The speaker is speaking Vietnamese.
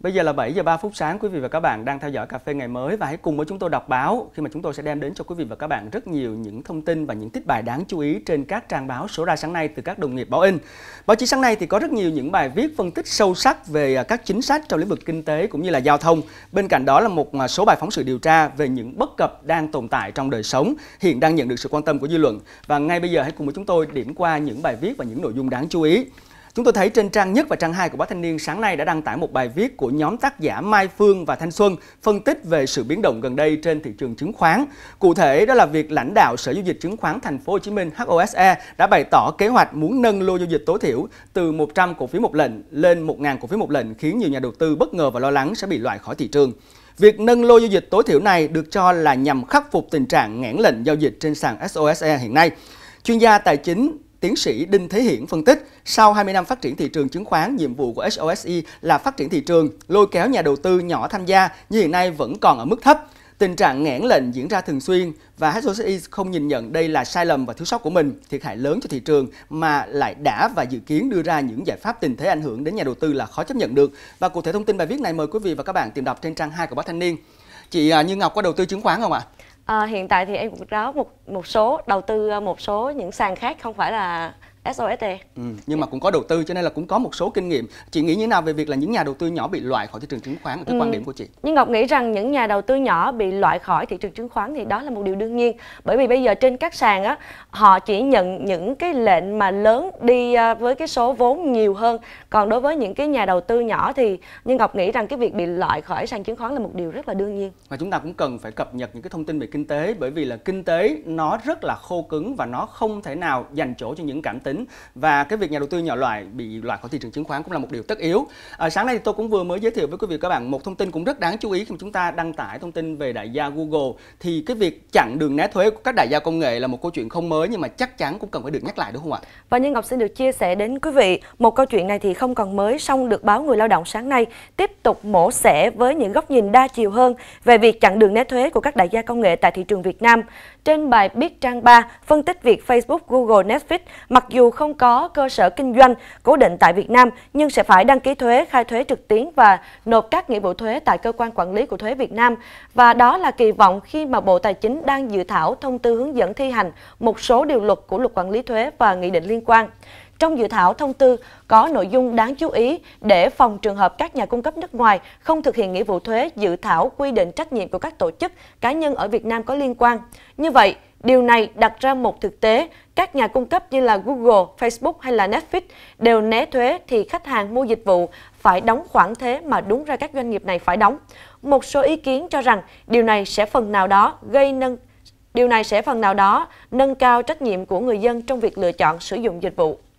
Bây giờ là 7 giờ 3 phút sáng, quý vị và các bạn đang theo dõi Cà phê ngày mới và hãy cùng với chúng tôi đọc báo khi mà chúng tôi sẽ đem đến cho quý vị và các bạn rất nhiều những thông tin và những tiết bài đáng chú ý trên các trang báo số ra sáng nay từ các đồng nghiệp báo in. Báo chí sáng nay thì có rất nhiều những bài viết phân tích sâu sắc về à, các chính sách trong lĩnh vực kinh tế cũng như là giao thông. Bên cạnh đó là một à, số bài phóng sự điều tra về những bất cập đang tồn tại trong đời sống hiện đang nhận được sự quan tâm của dư luận. Và ngay bây giờ hãy cùng với chúng tôi điểm qua những bài viết và những nội dung đáng chú ý. Chúng tôi thấy trên trang nhất và trang 2 của báo Thanh niên sáng nay đã đăng tải một bài viết của nhóm tác giả Mai Phương và Thanh Xuân phân tích về sự biến động gần đây trên thị trường chứng khoán. Cụ thể đó là việc lãnh đạo Sở Giao dịch Chứng khoán Thành phố Hồ Chí Minh HOSE đã bày tỏ kế hoạch muốn nâng lô giao dịch tối thiểu từ 100 cổ phiếu một lệnh lên 1.000 cổ phiếu một lệnh khiến nhiều nhà đầu tư bất ngờ và lo lắng sẽ bị loại khỏi thị trường. Việc nâng lô giao dịch tối thiểu này được cho là nhằm khắc phục tình trạng nghẽn lệnh giao dịch trên sàn SOSE hiện nay. Chuyên gia tài chính Tiến sĩ Đinh Thế Hiển phân tích, sau 20 năm phát triển thị trường chứng khoán, nhiệm vụ của HOSE là phát triển thị trường, lôi kéo nhà đầu tư nhỏ tham gia như hiện nay vẫn còn ở mức thấp. Tình trạng nghẽn lệnh diễn ra thường xuyên và HOSE không nhìn nhận đây là sai lầm và thiếu sót của mình, thiệt hại lớn cho thị trường mà lại đã và dự kiến đưa ra những giải pháp tình thế ảnh hưởng đến nhà đầu tư là khó chấp nhận được. Và cụ thể thông tin bài viết này mời quý vị và các bạn tìm đọc trên trang 2 của Báo Thanh niên. Chị à, Như Ngọc có đầu tư chứng khoán không ạ? À? à, hiện tại thì em cũng có một một số đầu tư ờ, một số những sàn khác không phải là SOST. Ừ, nhưng mà cũng có đầu tư cho nên là cũng có một số kinh nghiệm. Chị nghĩ như thế nào về việc là những nhà đầu tư nhỏ bị loại khỏi thị trường chứng khoán ở cái ừ. quan điểm của chị? Nhưng Ngọc nghĩ rằng những nhà đầu tư nhỏ bị loại khỏi thị trường chứng khoán thì đó là một điều đương nhiên. Bởi vì bây giờ trên các sàn á họ chỉ nhận những cái lệnh mà lớn đi à, với cái số vốn nhiều hơn. Còn đối với những cái nhà đầu tư nhỏ thì nhưng Ngọc nghĩ rằng cái việc bị loại khỏi sàn chứng khoán là một điều rất là đương nhiên. Và chúng ta cũng cần phải cập nhật những cái thông tin về kinh tế bởi vì là kinh tế nó rất là khô cứng và nó không thể nào dành chỗ cho những cảm tính tính và cái việc nhà đầu tư nhỏ loại bị loại khỏi thị trường chứng khoán cũng là một điều tất yếu. À, sáng nay thì tôi cũng vừa mới giới thiệu với quý vị các bạn một thông tin cũng rất đáng chú ý khi mà chúng ta đăng tải thông tin về đại gia Google thì cái việc chặn đường né thuế của các đại gia công nghệ là một câu chuyện không mới nhưng mà chắc chắn cũng cần phải được nhắc lại đúng không ạ? Và Nhân Ngọc xin được chia sẻ đến quý vị một câu chuyện này thì không còn mới song được báo Người Lao động sáng nay tiếp tục mổ xẻ với những góc nhìn đa chiều hơn về việc chặn đường né thuế của các đại gia công nghệ tại thị trường Việt Nam. Trên bài Biết Trang 3 phân tích việc Facebook, Google, Netflix mặc dù dù không có cơ sở kinh doanh cố định tại Việt Nam nhưng sẽ phải đăng ký thuế, khai thuế trực tuyến và nộp các nghĩa vụ thuế tại cơ quan quản lý của thuế Việt Nam. Và đó là kỳ vọng khi mà Bộ Tài chính đang dự thảo thông tư hướng dẫn thi hành một số điều luật của luật quản lý thuế và nghị định liên quan. Trong dự thảo thông tư có nội dung đáng chú ý để phòng trường hợp các nhà cung cấp nước ngoài không thực hiện nghĩa vụ thuế dự thảo quy định trách nhiệm của các tổ chức cá nhân ở Việt Nam có liên quan. Như vậy, Điều này đặt ra một thực tế, các nhà cung cấp như là Google, Facebook hay là Netflix đều né thuế thì khách hàng mua dịch vụ phải đóng khoản thuế mà đúng ra các doanh nghiệp này phải đóng. Một số ý kiến cho rằng điều này sẽ phần nào đó gây nâng điều này sẽ phần nào đó nâng cao trách nhiệm của người dân trong việc lựa chọn sử dụng dịch vụ.